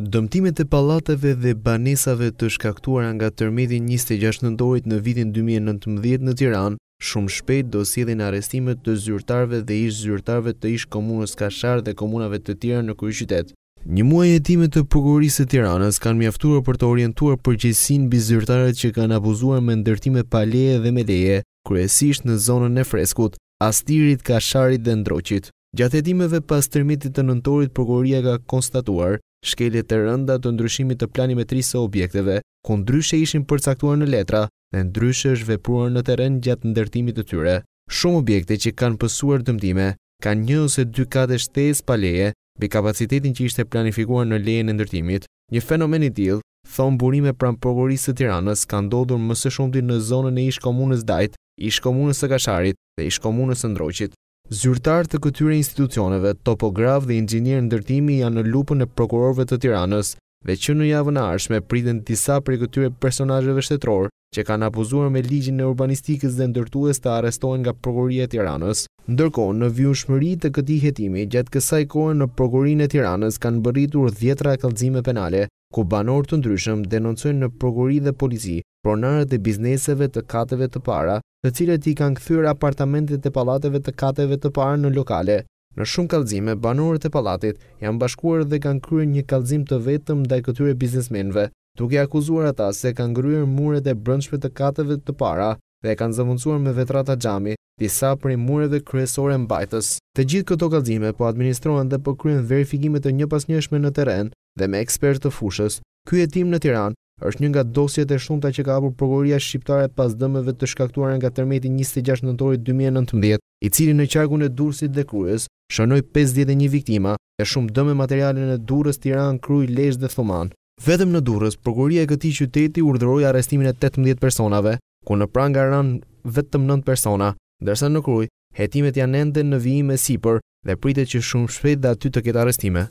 Dëmtimet e palateve dhe banesave të shkaktuara nga tërmetin 26 nëndorit në vitin 2019 në Tiran, shumë shpejt do sidhin arestimet të zyrtarve dhe ish zyrtarve të ish komunës Kashar dhe komunave të tjera në kërë qytet. Një muaj e time të prokurorisë të Tiranës kanë mjaftuar për të orientuar përgjësin bi zyrtarët që kanë abuzuar me ndërtime pa leje dhe me leje, kryesisht në zonën e freskut, astirit, kasharit dhe ndroqit. Gjatë hetimeve pas tërmitit të nëntorit, prokuroria ka konstatuar shkelje të rënda të ndryshimit të planimetrisë së objekteve, ku ndryshe ishin përcaktuar në letra dhe ndryshe është vepruar në terren gjatë ndërtimit të tyre. Shumë objekte që kanë pësuar dëmtime kanë një ose dy katë shtesë pa leje, me kapacitetin që ishte planifikuar në lejen e ndërtimit. Një fenomen i tillë, thon burime pranë prokurisë së Tiranës, ka ndodhur më së shumti në zonën e ish-komunës Dajt, ish-komunës së Kasharit dhe ish-komunës së Ndroqit. Zyrtar të këtyre institucioneve, topograf dhe inxhinier ndërtimi janë në lupën e prokurorëve të Tiranës dhe që në javën e ardhshme priten disa prej këtyre personazheve shtetror që kanë abuzuar me ligjin e urbanistikës dhe ndërtues të arrestohen nga prokuroria e Tiranës. Ndërkohë, në vjushmëri të këtij hetimi, gjatë kësaj kohe në prokurinë e Tiranës kanë bëritur 10 e kalzime penale, ku banorë të ndryshëm denoncojnë në prokuri dhe polici pronarët e bizneseve të kateve të para, të cilët i kanë këthyrë apartamentet e palateve të kateve të para në lokale. Në shumë kalzime, banorët e palatit janë bashkuar dhe kanë kryrë një kalzim të vetëm dhe këtyre biznesmenve, duke akuzuar ata se kanë gryrë muret e brëndshme të kateve të para dhe kanë zëvëndsuar me vetrata gjami, disa për i mureve kryesore mbajtës. Të gjithë këto kalzime po administrohen dhe po kryen verifikimet e një pas njëshme në teren dhe me ekspert të fushës. Ky në Tiran është një nga dosjet e shumta që ka hapur prokuroria shqiptare pas dëmeve të shkaktuara nga tërmeti 26 nëntorit 2019, i cili në qarkun e Durrësit dhe Krujës shënoi 51 viktima e shumë dëme materiale në Durrës, Tiranë, Krujë, Lezhë dhe Thuman. Vetëm në Durrës prokuroria e këtij qyteti urdhëroi arrestimin e 18 personave, ku në pranga ran vetëm 9 persona, ndërsa në Krujë hetimet janë ende në vijim e sipër dhe pritet që shumë shpejt dhe aty të ketë arrestime.